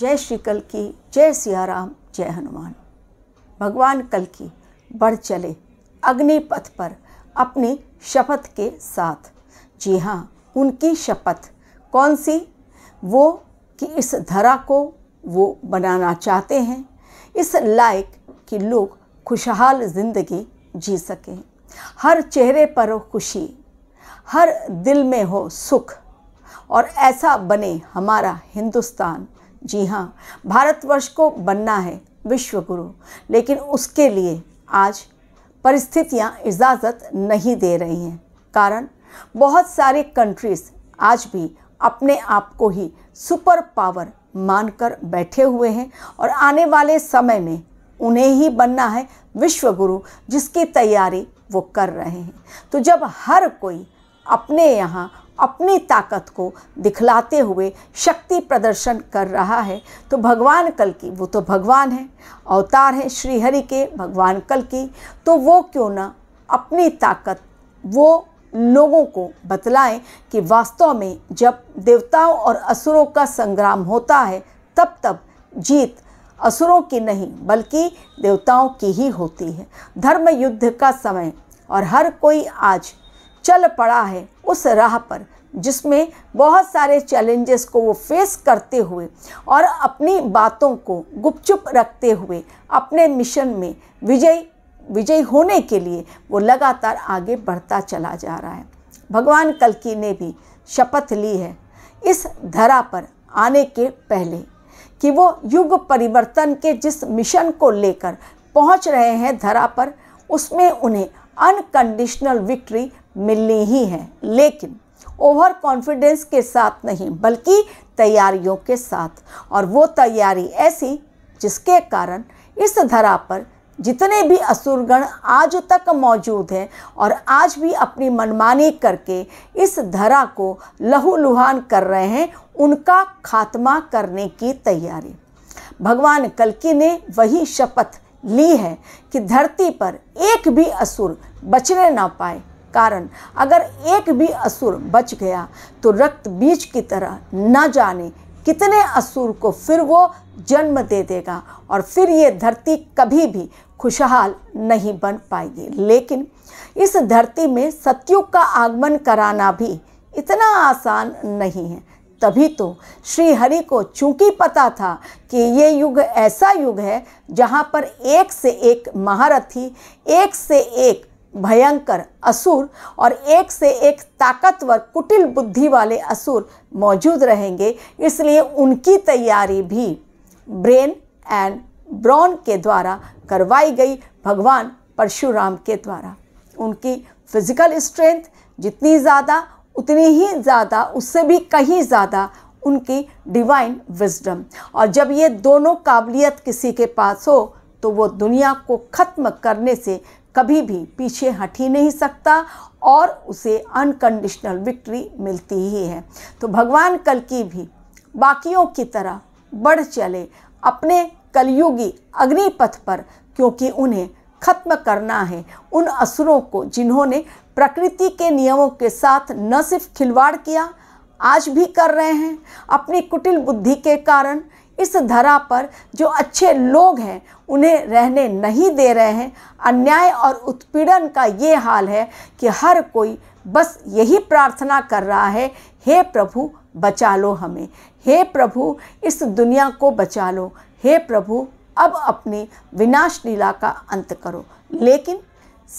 जय श्री कल की जय सियाराम जय हनुमान भगवान कल की बढ़ चले अग्निपथ पर अपनी शपथ के साथ जी हाँ उनकी शपथ कौन सी वो कि इस धरा को वो बनाना चाहते हैं इस लायक कि लोग खुशहाल ज़िंदगी जी सकें हर चेहरे पर हो खुशी हर दिल में हो सुख और ऐसा बने हमारा हिंदुस्तान जी हाँ भारतवर्ष को बनना है विश्व गुरु लेकिन उसके लिए आज परिस्थितियाँ इजाज़त नहीं दे रही हैं कारण बहुत सारे कंट्रीज़ आज भी अपने आप को ही सुपर पावर मानकर बैठे हुए हैं और आने वाले समय में उन्हें ही बनना है विश्व गुरु जिसकी तैयारी वो कर रहे हैं तो जब हर कोई अपने यहाँ अपनी ताकत को दिखलाते हुए शक्ति प्रदर्शन कर रहा है तो भगवान कल की वो तो भगवान है अवतार है श्रीहरि के भगवान कल की तो वो क्यों ना अपनी ताकत वो लोगों को बतलाएं कि वास्तव में जब देवताओं और असुरों का संग्राम होता है तब तब जीत असुरों की नहीं बल्कि देवताओं की ही होती है धर्म युद्ध का समय और हर कोई आज चल पड़ा है उस राह पर जिसमें बहुत सारे चैलेंजेस को वो फेस करते हुए और अपनी बातों को गुपचुप रखते हुए अपने मिशन में विजय विजयी होने के लिए वो लगातार आगे बढ़ता चला जा रहा है भगवान कलकी ने भी शपथ ली है इस धरा पर आने के पहले कि वो युग परिवर्तन के जिस मिशन को लेकर पहुंच रहे हैं धरा पर उसमें उन्हें अनकंडीशनल विक्ट्री मिलनी ही है लेकिन ओवर कॉन्फिडेंस के साथ नहीं बल्कि तैयारियों के साथ और वो तैयारी ऐसी जिसके कारण इस धरा पर जितने भी असुरगण आज तक मौजूद हैं और आज भी अपनी मनमानी करके इस धरा को लहूलुहान कर रहे हैं उनका खात्मा करने की तैयारी भगवान कलकी ने वही शपथ ली है कि धरती पर एक भी असुर बचने ना पाए कारण अगर एक भी असुर बच गया तो रक्त बीज की तरह न जाने कितने असुर को फिर वो जन्म दे देगा और फिर ये धरती कभी भी खुशहाल नहीं बन पाएगी लेकिन इस धरती में सत्युग का आगमन कराना भी इतना आसान नहीं है तभी तो श्री हरि को चूंकि पता था कि ये युग ऐसा युग है जहाँ पर एक से एक महारथी एक से एक भयंकर असुर और एक से एक ताकतवर कुटिल बुद्धि वाले असुर मौजूद रहेंगे इसलिए उनकी तैयारी भी ब्रेन एंड ब्रॉन के द्वारा करवाई गई भगवान परशुराम के द्वारा उनकी फिजिकल स्ट्रेंथ जितनी ज़्यादा उतनी ही ज़्यादा उससे भी कहीं ज़्यादा उनकी डिवाइन विजडम और जब ये दोनों काबिलियत किसी के पास हो तो वो दुनिया को ख़त्म करने से कभी भी पीछे हट ही नहीं सकता और उसे अनकंडीशनल विक्ट्री मिलती ही है तो भगवान कल की भी बाकियों की तरह बढ़ चले अपने कलयुगी अग्निपथ पर क्योंकि उन्हें खत्म करना है उन असुरों को जिन्होंने प्रकृति के नियमों के साथ न सिर्फ खिलवाड़ किया आज भी कर रहे हैं अपनी कुटिल बुद्धि के कारण इस धरा पर जो अच्छे लोग हैं उन्हें रहने नहीं दे रहे हैं अन्याय और उत्पीड़न का ये हाल है कि हर कोई बस यही प्रार्थना कर रहा है हे प्रभु बचा लो हमें हे प्रभु इस दुनिया को बचा लो हे प्रभु अब अपनी विनाश लीला का अंत करो लेकिन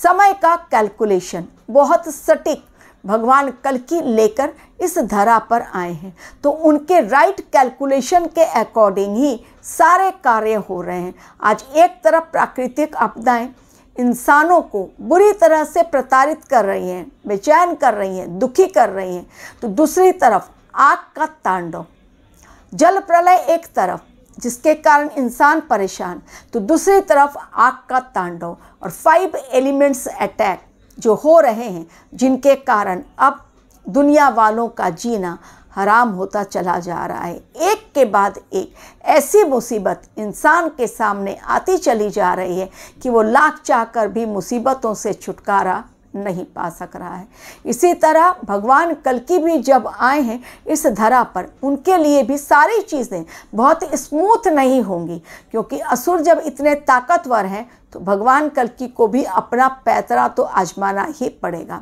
समय का कैलकुलेशन बहुत सटीक भगवान कल की लेकर इस धरा पर आए हैं तो उनके राइट कैलकुलेशन के अकॉर्डिंग ही सारे कार्य हो रहे हैं आज एक तरफ प्राकृतिक आपदाएं इंसानों को बुरी तरह से प्रताड़ित कर रही हैं बेचैन कर रही हैं दुखी कर रही हैं तो दूसरी तरफ आग का तांडव जल प्रलय एक तरफ जिसके कारण इंसान परेशान तो दूसरी तरफ आग का तांडव और फाइव एलिमेंट्स अटैक जो हो रहे हैं जिनके कारण अब दुनिया वालों का जीना हराम होता चला जा रहा है एक के बाद एक ऐसी मुसीबत इंसान के सामने आती चली जा रही है कि वो लाख चाह कर भी मुसीबतों से छुटकारा नहीं पा सक रहा है इसी तरह भगवान कल की भी जब आए हैं इस धरा पर उनके लिए भी सारी चीज़ें बहुत स्मूथ नहीं होंगी क्योंकि असुर जब इतने ताकतवर हैं तो भगवान कलकी को भी अपना पैतरा तो आजमाना ही पड़ेगा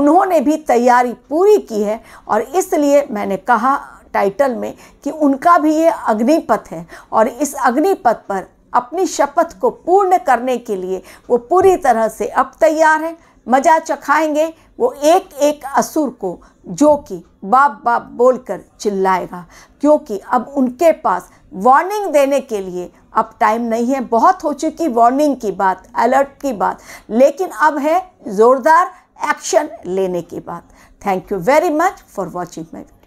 उन्होंने भी तैयारी पूरी की है और इसलिए मैंने कहा टाइटल में कि उनका भी ये अग्निपथ है और इस अग्निपथ पर अपनी शपथ को पूर्ण करने के लिए वो पूरी तरह से अब तैयार हैं मजा चखाएंगे वो एक एक असुर को जो कि बाप बाप बोलकर चिल्लाएगा क्योंकि अब उनके पास वार्निंग देने के लिए अब टाइम नहीं है बहुत हो चुकी वार्निंग की बात अलर्ट की बात लेकिन अब है ज़ोरदार एक्शन लेने की बात thank you very much for watching my